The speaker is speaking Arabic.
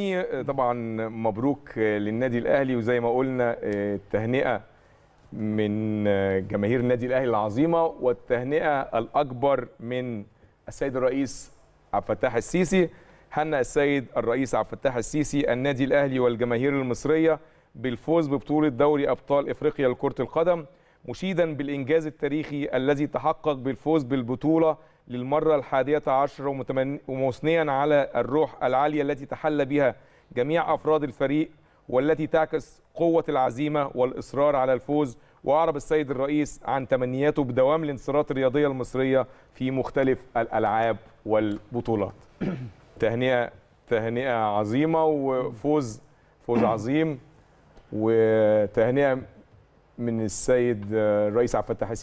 يعني, آه، طبعا مبروك آه، للنادي الاهلي وزي ما قلنا آه، التهنئه من جماهير النادي الاهلي العظيمه والتهنئه الاكبر من السيد الرئيس عبد الفتاح السيسي هنأ السيد الرئيس عبد الفتاح السيسي النادي الاهلي والجماهير المصريه بالفوز ببطوله دوري ابطال افريقيا لكره القدم مشيدا بالانجاز التاريخي الذي تحقق بالفوز بالبطوله للمرة الحادية عشر ومثنيا على الروح العالية التي تحلى بها جميع أفراد الفريق والتي تعكس قوة العزيمة والإصرار على الفوز وأعرب السيد الرئيس عن تمنياته بدوام الانتصارات الرياضية المصرية في مختلف الألعاب والبطولات تهنئة تهنئة عظيمة وفوز فوز عظيم وتهنئة من السيد الرئيس عبد الفتاح